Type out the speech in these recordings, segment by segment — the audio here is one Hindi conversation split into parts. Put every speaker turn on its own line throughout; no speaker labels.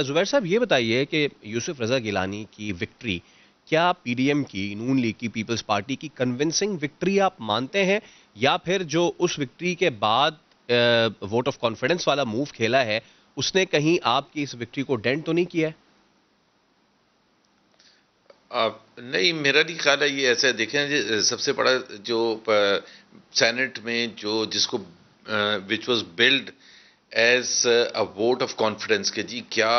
जुबैर साहब ये बताइए कि यूसुफ रजा गिलानी की विक्ट्री क्या पीडीएम की नून लीग की पीपल्स पार्टी की कन्विंसिंग विक्ट्री आप मानते हैं या फिर जो उस विक्ट्री के बाद वोट ऑफ कॉन्फिडेंस वाला मूव खेला है उसने कहीं आपकी इस विक्ट्री को डेंट तो नहीं किया है
आप नहीं मेरा नहीं ख्याल है ये ऐसा देखें सबसे बड़ा जो सेनेट में जो जिसको which was build as a vote of confidence के जी क्या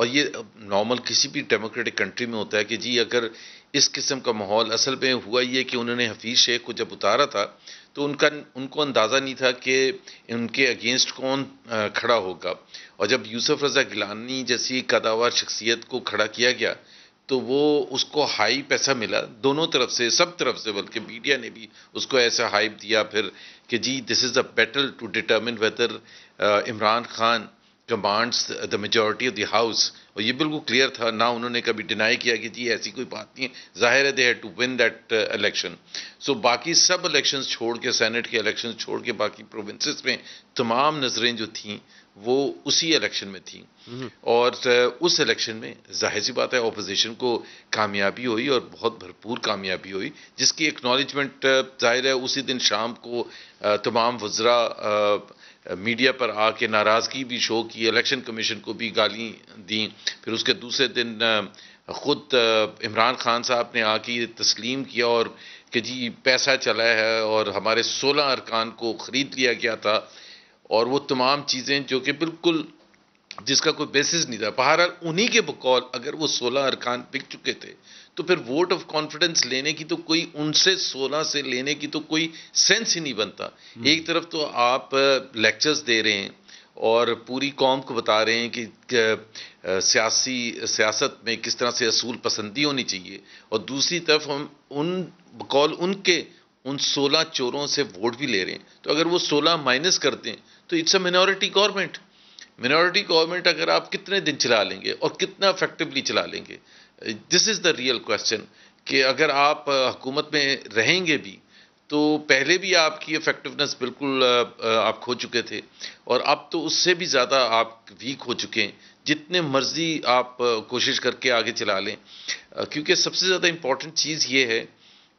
और ये नॉर्मल किसी भी डेमोक्रेटिक कंट्री में होता है कि जी अगर इस किस्म का माहौल असल में हुआ ये कि उन्होंने हफीज़ शेख को जब उतारा था तो उनका उनको अंदाज़ा नहीं था कि उनके अगेंस्ट कौन खड़ा होगा और जब यूसुफ रज़ा गिलानी जैसी कदावर शख्सियत को खड़ा किया गया तो वो उसको हाई पैसा मिला दोनों तरफ से सब तरफ से बल्कि मीडिया ने भी उसको ऐसा हाइप दिया फिर कि जी this is a battle to determine whether Imran Khan commands the majority of the house और ये बिल्कुल क्लियर था ना उन्होंने कभी डिनाई किया कि जी ऐसी कोई बात नहीं है जाहिर है they had to win that election so बाकी सब इलेक्शंस छोड़ के सेनेट के इलेक्शंस छोड़ के बाकी प्रोविंसेस में तमाम नज़रें जो थीं वो उसी इलेक्शन में थी हम्म। और uh, उस इलेक्शन में जाहिर सी बात है अपोजिशन को कामयाबी हुई और बहुत भरपूर कामयाबी हुई जिसकी एक्नॉलेजमेंट uh, जाहिर है उसी दिन शाम को uh, तमाम वज्रा मीडिया पर आके नाराज़गी भी शो की इलेक्शन कमीशन को भी गाली दी फिर उसके दूसरे दिन ख़ुद इमरान खान साहब ने आके तस्लीम किया और कि जी पैसा चला है और हमारे सोलह अरकान को ख़रीद लिया गया था और वो तमाम चीज़ें जो कि बिल्कुल जिसका कोई बेसिस नहीं था बहरहाल उन्हीं के बकौल अगर वो सोलह अरकान बिक चुके थे तो फिर वोट ऑफ कॉन्फिडेंस लेने की तो कोई उनसे सोलह से लेने की तो कोई सेंस ही नहीं बनता हम्म। एक तरफ तो आप लेक्चर्स दे रहे हैं और पूरी कौम को बता रहे हैं कि सियासी सियासत में किस तरह से असूल पसंदी होनी चाहिए और दूसरी तरफ हम उन बकौल उनके उन सोलह चोरों से वोट भी ले रहे हैं तो अगर वो सोलह माइनस करते हैं तो it's a minority government minority government अगर आप कितने दिन चला लेंगे और कितना इफेक्टिवली चला लेंगे this is the real question कि अगर आप हुकूमत में रहेंगे भी तो पहले भी आपकी इफेक्टिवनेस बिल्कुल आप खो चुके थे और अब तो उससे भी ज़्यादा आप वीक हो चुके हैं जितने मर्ज़ी आप कोशिश करके आगे चला लें क्योंकि सबसे ज़्यादा इम्पॉर्टेंट चीज़ ये है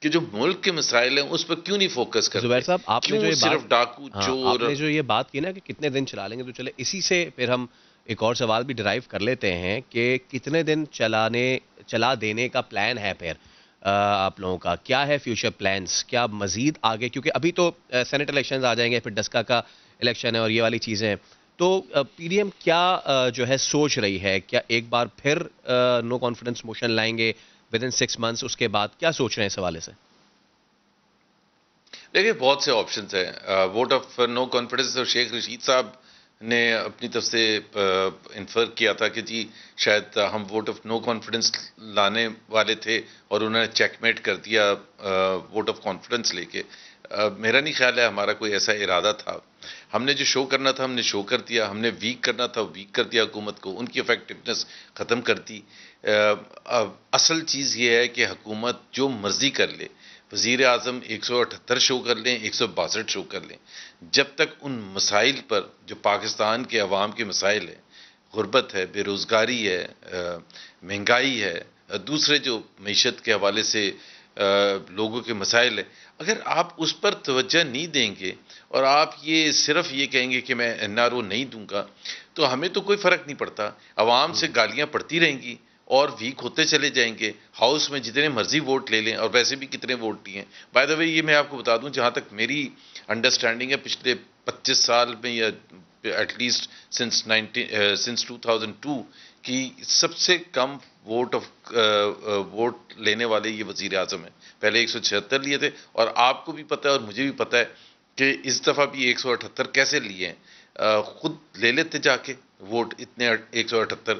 कि जो मुल्क के मिसाइल हैं उस पर क्यों नहीं फोकस कर जुबैर साहब आपने जो ये सिर्फ डाकू हाँ, चोर आपने
जो ये बात की ना कि कितने दिन चला लेंगे तो चले इसी से फिर हम एक और सवाल भी ड्राइव कर लेते हैं कि कितने दिन चलाने चला देने का प्लान है फिर आप लोगों का क्या है फ्यूचर प्लान्स क्या मजीद आगे क्योंकि अभी तो सेनेट इलेक्शन आ जाएंगे फिर डस्का का इलेक्शन है और ये वाली चीज़ें तो पीडीएम क्या जो है सोच रही है क्या एक बार फिर नो कॉन्फिडेंस मोशन लाएंगे विद इन सिक्स मंथ्स उसके बाद क्या सोच रहे हैं इस हवाले से
देखिए बहुत से ऑप्शन हैं वोट ऑफ नो कॉन्फिडेंस तो शेख रशीद साहब ने अपनी तरफ से इन्फर किया था कि जी शायद हम वोट ऑफ नो कॉन्फिडेंस लाने वाले थे और उन्होंने चेकमेट कर दिया वोट ऑफ कॉन्फिडेंस लेके मेरा नहीं ख्याल है हमारा कोई ऐसा इरादा था हमने जो शो करना था हमने शो कर दिया हमने वीक करना था वीक कर दिया हुकूमत को उनकी इफेक्टिवनेस ख़त्म कर दी असल चीज़ ये है कि हकूमत जो मर्ज़ी कर ले वज़ी अजम एक सौ अठहत्तर शो कर लें एक सौ बासठ शो कर लें जब तक उन मसाइल पर जो पाकिस्तान के अवाम के मसाइल हैं गुर्बत है बेरोज़गारी है महंगाई है दूसरे जो मीशत के हवाले से लोगों के मसाइल हैं अगर आप उस पर तवज्जो नहीं देंगे और आप ये सिर्फ ये कहेंगे कि मैं एन आर ओ नहीं दूंगा तो हमें तो कोई फ़र्क नहीं पड़ता आवाम से हम्म। गालियाँ पड़ती रहेंगी और वीक होते चले जाएंगे हाउस में जितने मर्जी वोट ले लें और वैसे भी कितने वोट लिए बाय द वे ये मैं आपको बता दूं जहां तक मेरी अंडरस्टैंडिंग है पिछले 25 साल में या एटलीस्ट सिंस 19 सिंस 2002 कि सबसे कम वोट ऑफ वोट लेने वाले ये वजीर अजम हैं पहले एक लिए थे और आपको भी पता है और मुझे भी पता है कि इस दफ़ा भी एक कैसे लिए हैं ख़ुद ले लेते जाके वोट इतने एक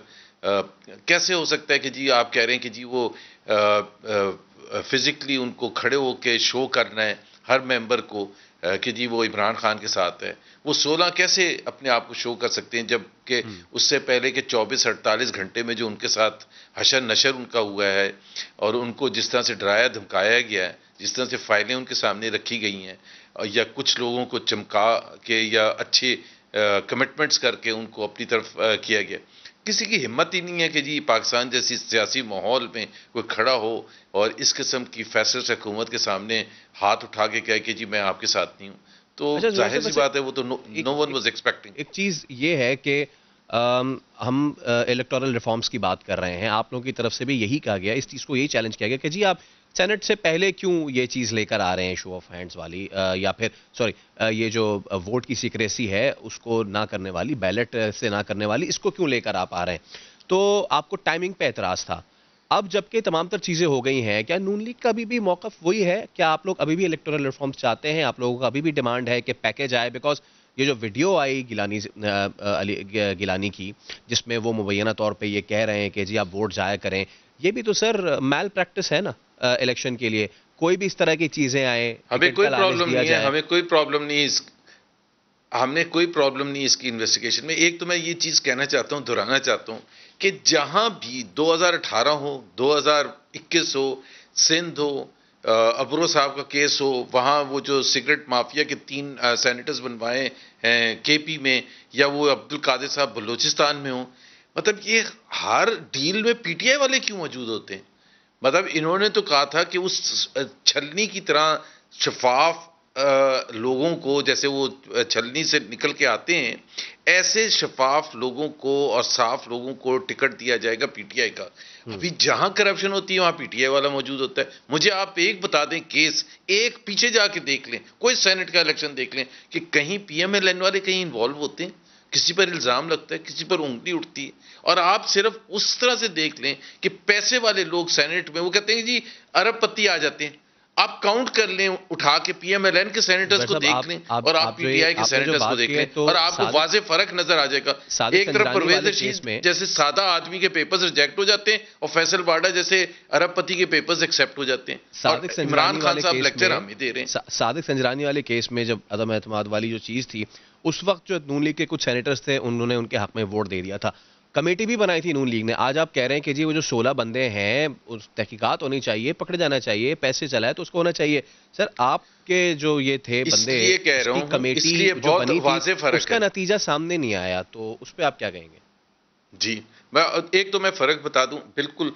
कैसे हो सकता है कि जी आप कह रहे हैं कि जी वो फिज़िकली उनको खड़े होके शो करना है हर मेंबर को कि जी वो इमरान खान के साथ है वो सोलह कैसे अपने आप को शो कर सकते हैं जबकि हम्म। उससे पहले के चौबीस अड़तालीस घंटे में जो उनके साथ हशर नशर उनका हुआ है और उनको जिस तरह से डराया धमकाया गया है जिस तरह से फाइलें उनके सामने रखी गई हैं या कुछ लोगों को चमका के या अच्छे कमिटमेंट्स करके उनको अपनी तरफ किया गया किसी की हिम्मत ही नहीं है कि जी पाकिस्तान जैसी सियासी माहौल में कोई खड़ा हो और इस किस्म की फैसल हुकूमत के सामने हाथ उठा के कहे कि जी मैं आपके साथ नहीं हूँ तो अच्छा, जाहिर सी बात है वो तो नो वन वाज एक्सपेक्टिंग
एक चीज ये है कि हम इलेक्टोरल रिफॉर्म्स की बात कर रहे हैं आप लोगों की तरफ से भी यही कहा गया इस चीज़ को यही चैलेंज किया गया कि जी आप सेनेट से पहले क्यों ये चीज़ लेकर आ रहे हैं शो ऑफ हैंड्स वाली या फिर सॉरी ये जो वोट की सीक्रेसी है उसको ना करने वाली बैलेट से ना करने वाली इसको क्यों लेकर आप आ रहे हैं तो आपको टाइमिंग पे एतराज़ था अब जबकि तमाम तर चीज़ें हो गई हैं क्या नून लीग का अभी भी मौकफ वही है क्या आप लोग अभी भी इलेक्टोरल रिफॉर्म्स चाहते हैं आप लोगों का अभी भी डिमांड है कि पैकेज आए बिकॉज ये जो वीडियो आई गिलानी अली गिलानी की जिसमें वो मुबैना तौर पे ये कह रहे हैं कि जी आप वोट ज़ाया करें ये भी तो सर मैल प्रैक्टिस है ना इलेक्शन के लिए कोई भी इस तरह की चीज़ें आए हमें कोई प्रॉब्लम नहीं है हमें
कोई प्रॉब्लम नहीं इस हमने कोई प्रॉब्लम नहीं इसकी इन्वेस्टिगेशन में एक तो मैं ये चीज़ कहना चाहता हूँ दोहराना चाहता हूँ कि जहाँ भी 2018 हो 2021 हो सिंध हो अबरो साहब का केस हो वहाँ वो जो सिगरेट माफिया के तीन सैनिटर्स बनवाए हैं केपी में या वो अब्दुल कादिर साहब बलूचिस्तान में हो मतलब ये हर डील में पीटीआई वाले क्यों मौजूद होते हैं मतलब इन्होंने तो कहा था कि उस छलनी की तरह शफाफ लोगों को जैसे वो छलनी से निकल के आते हैं ऐसे शफाफ लोगों को और साफ लोगों को टिकट दिया जाएगा पीटीआई का हम्म। अभी जहां करप्शन होती है वहां पीटीआई वाला मौजूद होता है मुझे आप एक बता दें केस एक पीछे जाके देख लें कोई सेनेट का इलेक्शन देख लें कि कहीं लेने वाले कहीं इन्वॉल्व होते हैं किसी पर इल्ज़ाम लगता है किसी पर उंगली उठती है और आप सिर्फ उस तरह से देख लें कि पैसे वाले लोग सेनेट में वो कहते हैं जी अरबपति आ जाते हैं आप काउंट कर लें उठा के पीएमएलएन के सेनेटर्स को देख लें और आप पीटीआई के सेनेटर्स को देख लें तो और आपको वाजे फर्क नजर आ जाएगा एक तरफ परवेज रशीद में जैसे सादा आदमी के पेपर्स रिजेक्ट हो जाते हैं और फैसल बाडा जैसे अरबपति के पेपर्स एक्सेप्ट हो जाते हैं इमरान खान साहब लेक्चर हमें दे रहे
हैं सादक संजरानी वाले केस में जब अदम एतम वाली जो चीज थी उस वक्त जो नून लीग के कुछ सेनेटर्स थे उन्होंने उनके हक में वोट दे दिया था कमेटी भी बनाई थी नून लीग ने आज आप कह रहे हैं कि जी वो जो सोलह बंदे हैं उस तहकीकात होनी चाहिए पकड़े जाना चाहिए पैसे चलाए तो उसको होना चाहिए सर आपके जो ये थे बंदे कह रहा हूं, कमेटी जो बनी थी उसका नतीजा सामने नहीं आया तो उस पर आप क्या कहेंगे जी
मैं एक तो मैं फर्क बता दूं बिल्कुल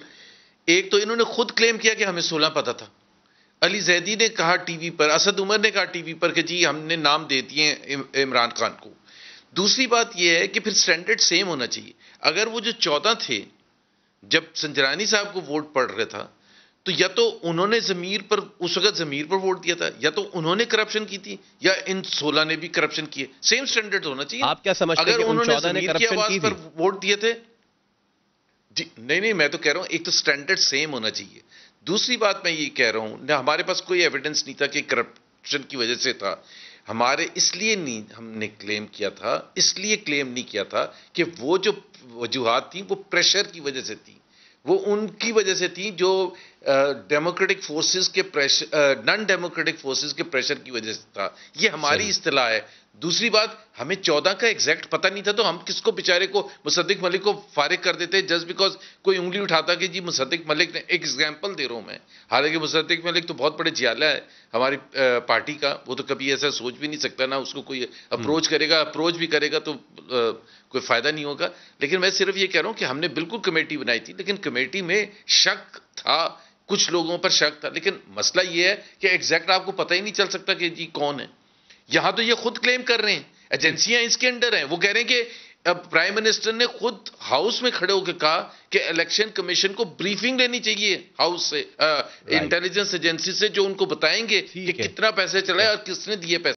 एक तो इन्होंने खुद क्लेम किया कि हमें सोलह पता था अली जैदी ने कहा टीवी पर असद उमर ने कहा टीवी पर कि जी हमने नाम दे दिए इमरान खान को दूसरी बात यह है कि फिर स्टैंडर्ड सेम होना चाहिए अगर वो जो चौदह थे जब संजरानी साहब को वोट पड़ रहा था तो या तो उन्होंने ज़मीर पर उस वक्त ज़मीर पर वोट दिया था या तो उन्होंने करप्शन की थी या इन सोलह ने भी करप्शन किए सेम स्टैंडर्ड होना चाहिए आप क्या समझते अगर उन्होंने ज़मीर की आवाज़ पर वोट दिए थे जी नहीं नहीं मैं तो कह रहा हूं एक तो स्टैंडर्ड सेम होना चाहिए दूसरी बात मैं ये कह रहा हूं ना हमारे पास कोई एविडेंस नहीं था कि करप्शन की वजह से था हमारे इसलिए नहीं हमने क्लेम किया था इसलिए क्लेम नहीं किया था कि वो जो वजूहत थी वो प्रेशर की वजह से थी वो उनकी वजह से थी जो डेमोक्रेटिक फोर्सेस के प्रेशर नॉन डेमोक्रेटिक फोर्सेस के प्रेशर की वजह से था ये हमारी इस्तलाह है दूसरी बात हमें चौदह का एग्जैक्ट पता नहीं था तो हम किसको बेचारे को मुसद्दिक मलिक को फारिग कर देते जस्ट बिकॉज कोई उंगली उठाता कि जी मुसद्दिक मलिक ने एक एग्जाम्पल दे रहा हूँ मैं हालांकि मुसद्दिक मलिक तो बहुत बड़े जियाला है हमारी पार्टी का वो तो कभी ऐसा सोच भी नहीं सकता ना उसको कोई अप्रोच हम्म। करेगा अप्रोच भी करेगा तो कोई फ़ायदा नहीं होगा लेकिन मैं सिर्फ ये कह रहा हूँ कि हमने बिल्कुल कमेटी बनाई थी लेकिन कमेटी में शक था कुछ लोगों पर शक था लेकिन मसला ये है कि एग्जैक्ट आपको पता ही नहीं चल सकता कि जी कौन है यहां तो ये खुद क्लेम कर रहे हैं एजेंसियां इसके अंडर हैं वो कह रहे हैं कि प्राइम मिनिस्टर ने खुद हाउस में खड़े होकर कहा कि इलेक्शन कमीशन को ब्रीफिंग लेनी चाहिए हाउस से इंटेलिजेंस एजेंसी से जो उनको बताएंगे कि कितना पैसे चला है और किसने दिए पैसे